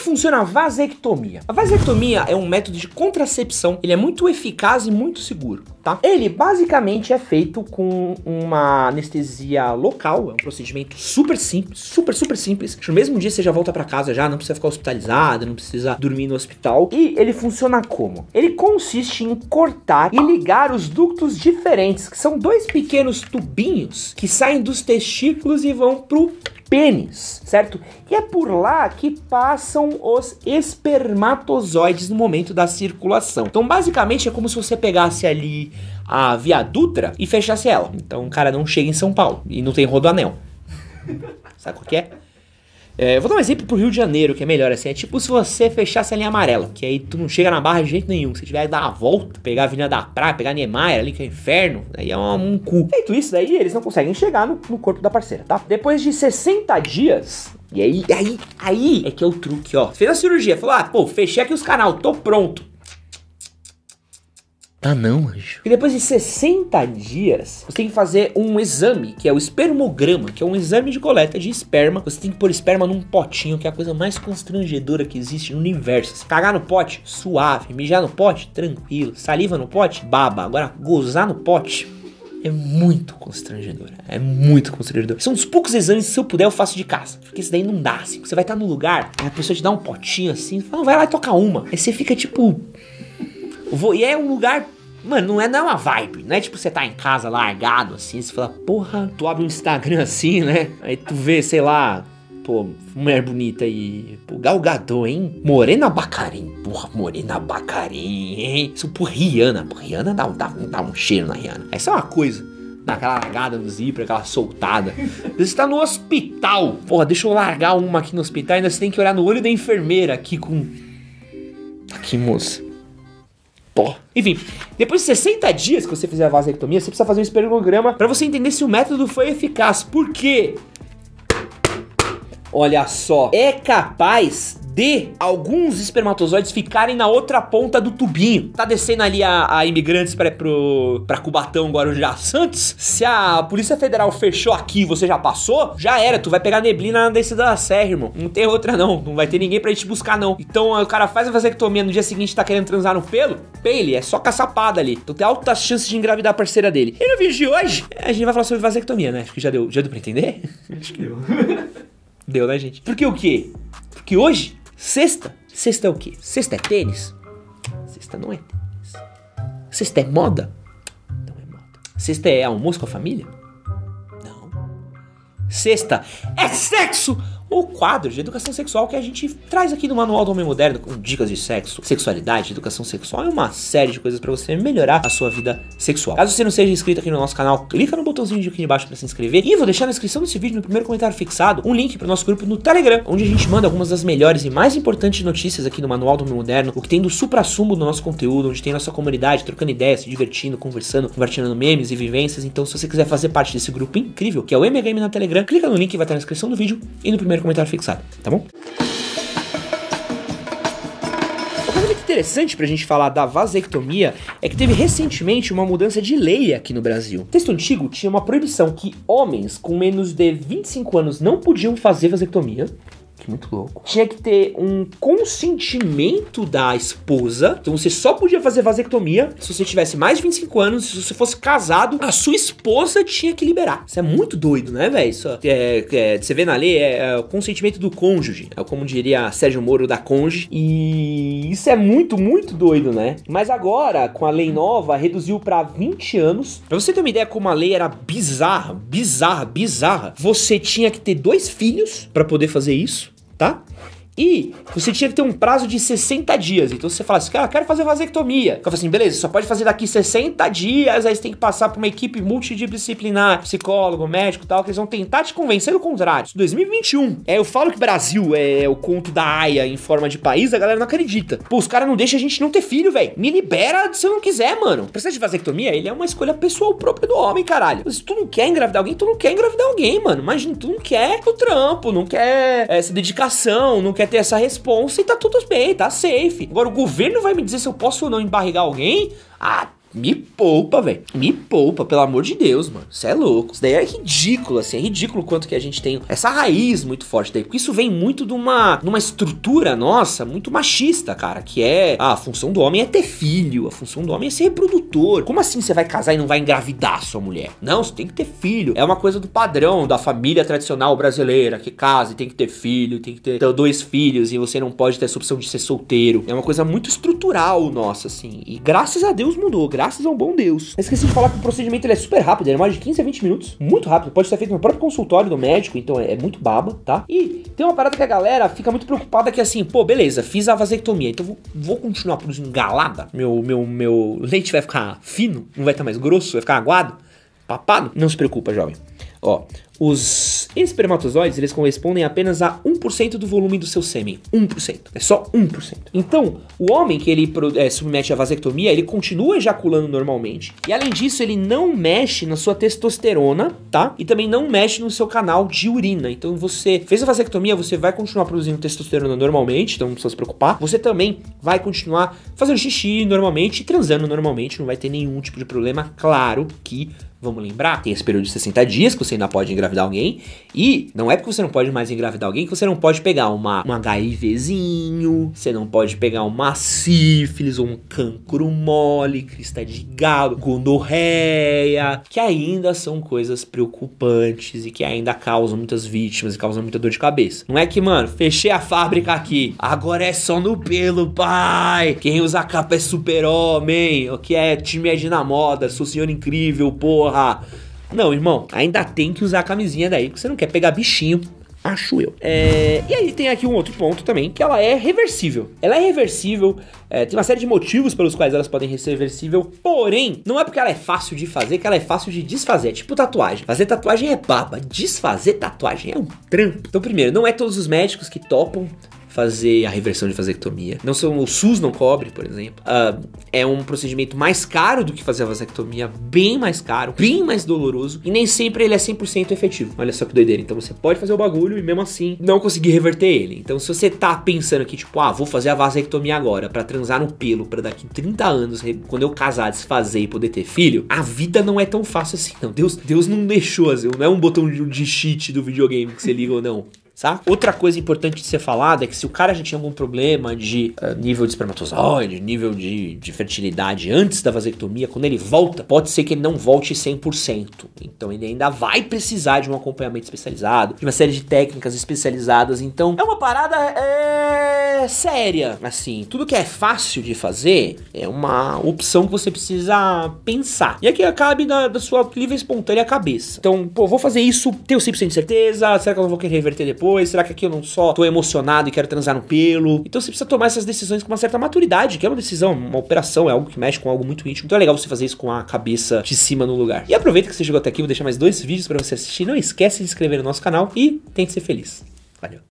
funciona a vasectomia? A vasectomia é um método de contracepção, ele é muito eficaz e muito seguro, tá? Ele basicamente é feito com uma anestesia local, é um procedimento super simples, super, super simples. No mesmo dia você já volta para casa já, não precisa ficar hospitalizado, não precisa dormir no hospital. E ele funciona como? Ele consiste em cortar e ligar os ductos diferentes, que são dois pequenos tubinhos que saem dos testículos e vão pro pênis, certo? E é por lá que passam os espermatozoides no momento da circulação. Então, basicamente, é como se você pegasse ali a Via Dutra e fechasse ela. Então, o cara não chega em São Paulo e não tem rodoanel. Sabe o que é? É, vou dar um exemplo pro Rio de Janeiro, que é melhor assim. É tipo se você fechasse a linha amarela, que aí tu não chega na barra de jeito nenhum. se tiver que dar uma volta, pegar a Avenida da Praia, pegar a Niemeyer ali, que é inferno, aí é um, um cu. Feito isso, daí eles não conseguem chegar no, no corpo da parceira, tá? Depois de 60 dias, e aí, aí, aí é que é o truque, ó. Fez a cirurgia, falou: ah, pô, fechei aqui os canal, tô pronto. Tá não, anjo. E depois de 60 dias, você tem que fazer um exame, que é o espermograma, que é um exame de coleta de esperma. Você tem que pôr esperma num potinho, que é a coisa mais constrangedora que existe no universo. Se cagar no pote, suave. Mijar no pote, tranquilo. Saliva no pote, baba. Agora, gozar no pote, é muito constrangedor. É muito constrangedor. São os poucos exames que, se eu puder, eu faço de casa. Porque isso daí não dá, assim. Você vai estar no lugar, a pessoa te dá um potinho assim, fala, vai lá e toca uma. Aí você fica tipo vou, e é um lugar. Mano, não é, não é uma vibe. Não é tipo você tá em casa largado assim, você fala, porra, tu abre um Instagram assim, né? Aí tu vê, sei lá, pô, mulher bonita aí. Pô, Galgador, hein? Morena Bacarim. Porra, Morena Bacarim, hein? Isso por Rihanna. Por Rihanna dá, dá, dá um cheiro na Rihanna. Essa é uma coisa. Naquela largada no zíper, aquela soltada. Você tá no hospital. Porra, deixa eu largar uma aqui no hospital. Ainda você tem que olhar no olho da enfermeira aqui com. Aqui, moça. Pó. Enfim, depois de 60 dias que você fizer a vasectomia, você precisa fazer um espermograma para você entender se o método foi eficaz. Por quê? Olha só, é capaz de alguns espermatozoides ficarem na outra ponta do tubinho. Tá descendo ali a, a imigrantes pra, pro, pra Cubatão, Guarujá, Santos. Se a Polícia Federal fechou aqui e você já passou, já era. Tu vai pegar neblina na descida da serra, irmão. Não tem outra, não. Não vai ter ninguém pra gente buscar, não. Então o cara faz a vasectomia no dia seguinte tá querendo transar no pelo, pele, é só caçapada ali. Então tem altas chances de engravidar a parceira dele. E no vídeo de hoje, a gente vai falar sobre vasectomia, né? Acho que já deu, já deu pra entender? Acho que deu. deu, né, gente? Porque o quê? Porque hoje Sexta? Sexta é o quê? Sexta é tênis? Sexta não é tênis. Sexta é moda? Não é moda. Sexta é almoço com a família? Não. Sexta é sexo! o quadro de educação sexual que a gente traz aqui no Manual do Homem Moderno, com dicas de sexo, sexualidade, educação sexual e uma série de coisas para você melhorar a sua vida sexual. Caso você não seja inscrito aqui no nosso canal, clica no botãozinho de aqui embaixo para se inscrever e vou deixar na descrição desse vídeo, no primeiro comentário fixado, um link para o nosso grupo no Telegram, onde a gente manda algumas das melhores e mais importantes notícias aqui no Manual do Homem Moderno, o que tem do supra-sumo do nosso conteúdo, onde tem nossa comunidade trocando ideias, se divertindo, conversando, compartilhando memes e vivências. Então, se você quiser fazer parte desse grupo incrível, que é o MHM na Telegram, clica no link que vai estar na descrição do vídeo e no primeiro primeiro comentário fixado, tá bom? interessante para a gente falar da vasectomia é que teve recentemente uma mudança de lei aqui no Brasil. O texto antigo tinha uma proibição que homens com menos de 25 anos não podiam fazer vasectomia que muito louco. Tinha que ter um consentimento da esposa. Então você só podia fazer vasectomia se você tivesse mais de 25 anos, se você fosse casado, a sua esposa tinha que liberar. Isso é muito doido, né, velho? Isso é, é, é, você vê na lei, é, é, o consentimento do cônjuge. É como diria Sérgio Moro da Conge. E isso é muito, muito doido, né? Mas agora, com a lei nova, reduziu para 20 anos. Pra você ter uma ideia como a lei era bizarra, bizarra, bizarra. Você tinha que ter dois filhos para poder fazer isso tá? E você tinha que ter um prazo de 60 dias. Então você fala assim, ah, cara, eu quero fazer vasectomia. Eu falo assim, beleza, só pode fazer daqui 60 dias, aí você tem que passar por uma equipe multidisciplinar, psicólogo, médico e tal, que eles vão tentar te convencer do contrário. Isso 2021. É, eu falo que Brasil é o conto da AIA em forma de país, a galera não acredita. Pô, os caras não deixam a gente não ter filho, velho. Me libera se eu não quiser, mano. Precisa de vasectomia? Ele é uma escolha pessoal própria do homem, caralho. Se tu não quer engravidar alguém, tu não quer engravidar alguém, mano. Imagina, tu não quer o trampo, não quer é, essa dedicação, não quer ter essa responsa e tá tudo bem, tá safe. Agora, o governo vai me dizer se eu posso ou não embarrigar alguém? Ah, me poupa, velho. Me poupa, pelo amor de Deus, mano. Isso é louco. Isso daí é ridículo, assim. É ridículo o quanto que a gente tem essa raiz muito forte daí. Porque isso vem muito de uma, de uma estrutura nossa muito machista, cara. Que é ah, a função do homem é ter filho. A função do homem é ser reprodutor. Como assim você vai casar e não vai engravidar sua mulher? Não, você tem que ter filho. É uma coisa do padrão da família tradicional brasileira que casa e tem que ter filho, tem que ter dois filhos e você não pode ter essa opção de ser solteiro. É uma coisa muito estrutural nossa, assim. E graças a Deus mudou graças a um bom Deus. Eu esqueci de falar que o procedimento ele é super rápido, ele é mais de 15 a 20 minutos, muito rápido, pode ser feito no próprio consultório do médico, então é, é muito baba, tá? E tem uma parada que a galera fica muito preocupada que é assim, pô, beleza, fiz a vasectomia, então vou, vou continuar produzindo galada, meu, meu, meu leite vai ficar fino, não vai estar mais grosso, vai ficar aguado, papado. Não se preocupa, jovem. Ó, os esses espermatozoides, eles correspondem apenas a 1% do volume do seu sêmen. 1%. É só 1%. Então, o homem que ele é, submete à vasectomia, ele continua ejaculando normalmente. E além disso, ele não mexe na sua testosterona, tá? E também não mexe no seu canal de urina. Então, você fez a vasectomia, você vai continuar produzindo testosterona normalmente, então não precisa se preocupar. Você também vai continuar fazendo xixi normalmente, transando normalmente, não vai ter nenhum tipo de problema. Claro que Vamos lembrar, tem esse período de 60 dias que você ainda pode engravidar alguém. E não é porque você não pode mais engravidar alguém que você não pode pegar uma, um HIVzinho, você não pode pegar uma sífilis ou um cancro mole, crista de galo, gonorreia, que ainda são coisas preocupantes e que ainda causam muitas vítimas e causam muita dor de cabeça. Não é que, mano, fechei a fábrica aqui, agora é só no pelo, pai. Quem usa capa é super-homem, o que é time é de na moda, sou senhor incrível, porra porra. Não, irmão, ainda tem que usar a camisinha daí, porque você não quer pegar bichinho. Acho eu. É, e aí tem aqui um outro ponto também, que ela é reversível. Ela é reversível, é, tem uma série de motivos pelos quais elas podem ser reversível, porém, não é porque ela é fácil de fazer que ela é fácil de desfazer. É tipo tatuagem. Fazer tatuagem é baba, desfazer tatuagem é um trampo. Então, primeiro, não é todos os médicos que topam fazer a reversão de vasectomia. Não são, o SUS não cobre, por exemplo. Uh, é um procedimento mais caro do que fazer a vasectomia, bem mais caro, bem mais doloroso, e nem sempre ele é 100% efetivo. Olha só que doideira. Então você pode fazer o bagulho e mesmo assim não conseguir reverter ele. Então se você tá pensando aqui, tipo, ah, vou fazer a vasectomia agora para transar no pelo, para daqui 30 anos, quando eu casar, desfazer e poder ter filho, a vida não é tão fácil assim, não. Deus, Deus não deixou, assim, não é um botão de, de cheat do videogame que você liga ou não. Outra coisa importante de ser falada é que se o cara já tinha algum problema de uh, nível de espermatozoide, nível de, de fertilidade antes da vasectomia, quando ele volta, pode ser que ele não volte 100%. Então ele ainda vai precisar de um acompanhamento especializado, de uma série de técnicas especializadas. Então é uma parada. É é séria, assim. Tudo que é fácil de fazer é uma opção que você precisa pensar. E aqui acabe da, da sua livre espontânea cabeça. Então, pô, vou fazer isso, tenho 100% de certeza, será que eu não vou querer reverter depois? Será que aqui eu não só tô emocionado e quero transar no pelo? Então você precisa tomar essas decisões com uma certa maturidade, que é uma decisão, uma operação, é algo que mexe com algo muito íntimo. Então é legal você fazer isso com a cabeça de cima no lugar. E aproveita que você chegou até aqui, vou deixar mais dois vídeos para você assistir. Não esquece de se inscrever no nosso canal e tente ser feliz. Valeu!